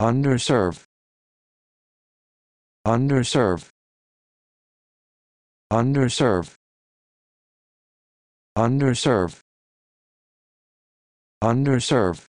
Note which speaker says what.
Speaker 1: underserved underserved underserved underserved underserved